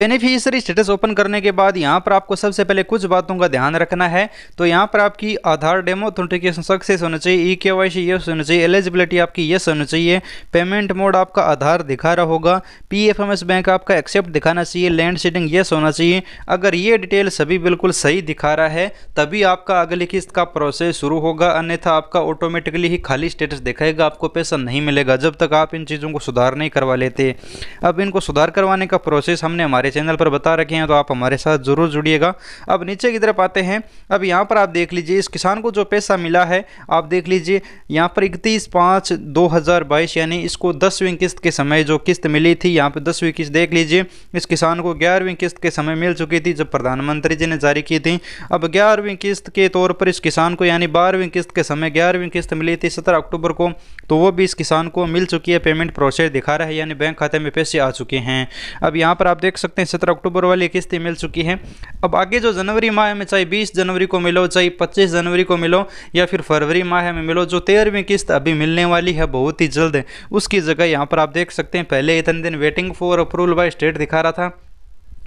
beneficiary status open करने के बाद यहाँ पर आपको सबसे पहले कुछ बातों का ध्यान रखना है तो यहाँ पर आपकी आधार डेमो ऑथेंटिकेशन सक्सेस होना चाहिए ई के वाई सी यस होना चाहिए एलिजिबिलिटी आपकी यस होना चाहिए पेमेंट मोड आपका आधार दिखा रहा होगा P F M S bank आपका एक्सेप्ट दिखाना चाहिए लैंड सीडिंग यस होना चाहिए अगर ये डिटेल सभी बिल्कुल सही दिखा रहा है तभी आपका अगली किस्त का प्रोसेस शुरू होगा अन्यथा आपका ऑटोमेटिकली ही खाली स्टेटस दिखाएगा आपको पैसा नहीं मिलेगा जब तक आप इन चीज़ों को सुधार नहीं करवा लेते अब इनको सुधार करवाने का प्रोसेस हमने हमारे हमारे चैनल पर बता रखे हैं तो आप हमारे साथ ज़रूर जुड़िएगा अब नीचे की तरफ आते हैं अब यहाँ पर आप देख लीजिए इस किसान को जो पैसा मिला है आप देख लीजिए यहाँ पर इकतीस पाँच दो हज़ार बाईस यानी इसको दसवीं किस्त के समय जो किस्त मिली थी यहाँ पर दसवीं किस्त देख लीजिए इस किसान को ग्यारहवीं किस्त के समय मिल चुकी थी जब प्रधानमंत्री जी ने जारी की थी अब ग्यारहवीं किस्त के तौर पर इस किसान को यानी बारहवीं किस्त के समय ग्यारहवीं किस्त मिली थी सत्रह अक्टूबर को तो वो भी इस किसान को मिल चुकी है पेमेंट प्रोसेस दिखा रहा है यानी बैंक खाते में पैसे आ चुके हैं अब यहाँ पर आप देख सकते सकते हैं सत्रह अक्टूबर वाली किस्त मिल चुकी है अब आगे जो जनवरी माह में चाहे बीस जनवरी को मिलो चाहे पच्चीस जनवरी को मिलो या फिर फरवरी माह में मिलो जो तेरहवीं किस्त अभी मिलने वाली है बहुत ही जल्द उसकी जगह यहाँ पर आप देख सकते हैं पहले इतने दिन waiting for approval by state दिखा रहा था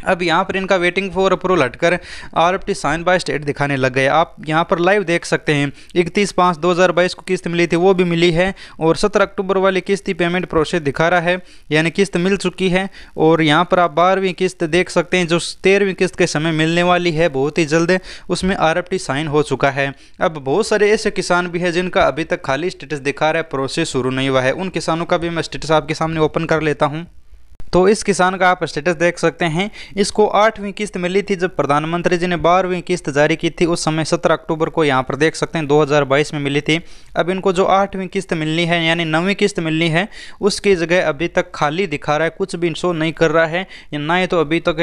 अब यहाँ पर इनका वेटिंग फॉर अप्रूवल हटकर R F T sign by state दिखाने लग गए आप यहाँ पर लाइव देख सकते हैं इकतीस पाँच 2022 को किस्त मिली थी वो भी मिली है और 17 अक्टूबर वाली किस्त ही पेमेंट प्रोसेस दिखा रहा है यानी किस्त मिल चुकी है और यहाँ पर आप बारहवीं किस्त देख सकते हैं जो तेरहवीं किस्त के समय मिलने वाली है बहुत ही जल्द उसमें आर साइन हो चुका है अब बहुत सारे ऐसे किसान भी हैं जिनका अभी तक खाली स्टेटस दिखा रहा है प्रोसेस शुरू नहीं हुआ है उन किसानों का भी मैं स्टेटस आपके सामने ओपन कर लेता हूँ तो इस किसान का आप स्टेटस देख सकते हैं इसको आठवीं किस्त मिली थी जब प्रधानमंत्री जी ने बारहवीं किस्त जारी की थी उस समय सत्रह अक्टूबर को यहाँ पर देख सकते हैं 2022 में मिली थी अब इनको जो आठवीं किस्त मिलनी है यानी नौवीं किस्त मिलनी है उसकी जगह अभी तक खाली दिखा रहा है कुछ भी शो नहीं कर रहा है ना ही तो अभी तक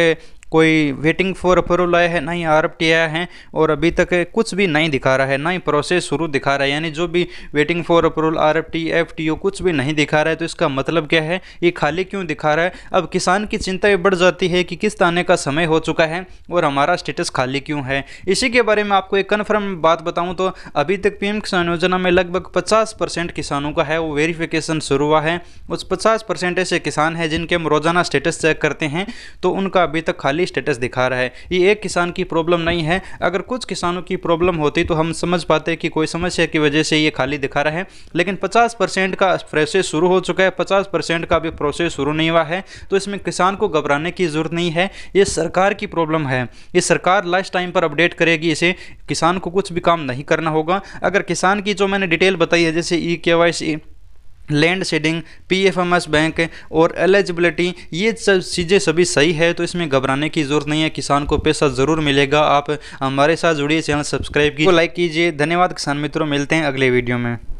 कोई वेटिंग फॉर अप्रूवल आया है ना ही आर आया है और अभी तक कुछ भी नहीं दिखा रहा है ना ही प्रोसेस शुरू दिखा रहा है यानी जो भी waiting for approval R F T F T O कुछ भी नहीं दिखा रहा है तो इसका मतलब क्या है ये खाली क्यों दिखा रहा है अब किसान की चिंता ये बढ़ जाती है कि किस आने का समय हो चुका है और हमारा स्टेटस खाली क्यों है इसी के बारे में आपको एक कन्फर्म बात बताऊँ तो अभी तक पी किसान योजना में लगभग पचास किसानों का है वो वेरीफिकेशन शुरू हुआ है उस पचास ऐसे किसान हैं जिनके हम रोजाना स्टेटस चेक करते हैं तो उनका अभी तक खाली खाली स्टेटस दिखा रहा है ये एक किसान की प्रॉब्लम नहीं है अगर कुछ किसानों की प्रॉब्लम होती तो हम समझ पाते कि कोई समस्या की वजह से ये खाली दिखा रहा है लेकिन पचास का प्रोसेस शुरू हो चुका है पचास का भी प्रोसेस शुरू नहीं हुआ है तो इसमें किसान को घबराने की ज़रूरत नहीं है ये सरकार की प्रॉब्लम है ये सरकार लास्ट टाइम पर अपडेट करेगी इसे किसान को कुछ भी काम नहीं करना होगा अगर किसान की जो मैंने डिटेल बताई है जैसे E K Y C land seeding PFMS bank और एलिजिबिलिटी ये सब चीज़ें सभी सही है तो इसमें घबराने की ज़रूरत नहीं है किसान को पैसा ज़रूर मिलेगा आप हमारे साथ जुड़िए चैनल सब्सक्राइब कीजिए लाइक कीजिए धन्यवाद किसान मित्रों मिलते हैं अगले वीडियो में